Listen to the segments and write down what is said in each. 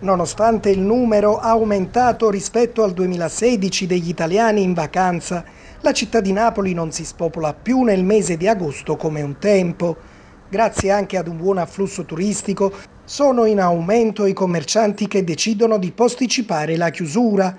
Nonostante il numero aumentato rispetto al 2016 degli italiani in vacanza, la città di Napoli non si spopola più nel mese di agosto come un tempo. Grazie anche ad un buon afflusso turistico, sono in aumento i commercianti che decidono di posticipare la chiusura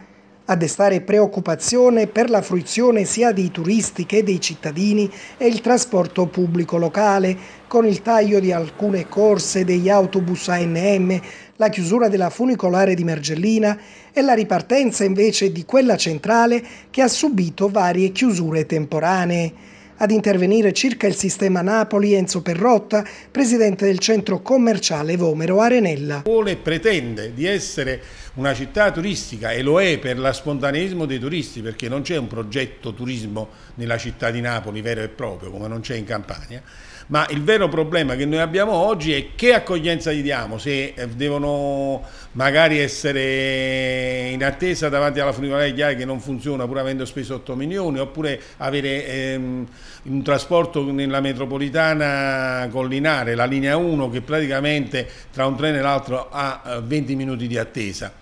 a destare preoccupazione per la fruizione sia dei turisti che dei cittadini è il trasporto pubblico locale, con il taglio di alcune corse degli autobus ANM, la chiusura della funicolare di Mergellina e la ripartenza invece di quella centrale che ha subito varie chiusure temporanee. Ad intervenire circa il sistema Napoli Enzo Perrotta, presidente del centro commerciale Vomero Arenella. Vuole e pretende di essere una città turistica e lo è per la spontaneismo dei turisti perché non c'è un progetto turismo nella città di Napoli vero e proprio come non c'è in Campania ma il vero problema che noi abbiamo oggi è che accoglienza gli diamo, se eh, devono magari essere in attesa davanti alla funivolaria di che non funziona pur avendo speso 8 milioni, oppure avere ehm, un trasporto nella metropolitana collinare, la linea 1 che praticamente tra un treno e l'altro ha 20 eh, minuti di attesa.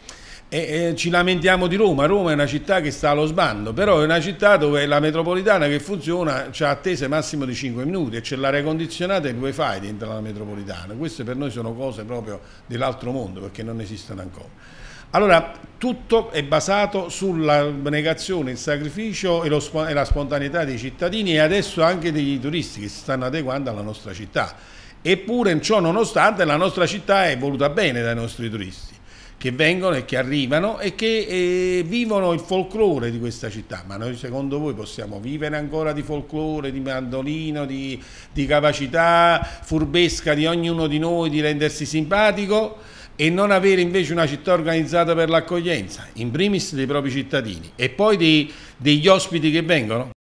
E, e, ci lamentiamo di Roma, Roma è una città che sta allo sbando, però è una città dove la metropolitana che funziona ci ha attese massimo di 5 minuti e c'è l'aria condizionata e il wifi dentro la metropolitana, queste per noi sono cose proprio dell'altro mondo perché non esistono ancora. Allora tutto è basato sulla negazione, il sacrificio e, lo, e la spontaneità dei cittadini e adesso anche degli turisti che si stanno adeguando alla nostra città, eppure ciò nonostante la nostra città è voluta bene dai nostri turisti che vengono e che arrivano e che eh, vivono il folklore di questa città. Ma noi secondo voi possiamo vivere ancora di folklore, di mandolino, di, di capacità furbesca di ognuno di noi di rendersi simpatico? e non avere invece una città organizzata per l'accoglienza, in primis dei propri cittadini e poi dei, degli ospiti che vengono.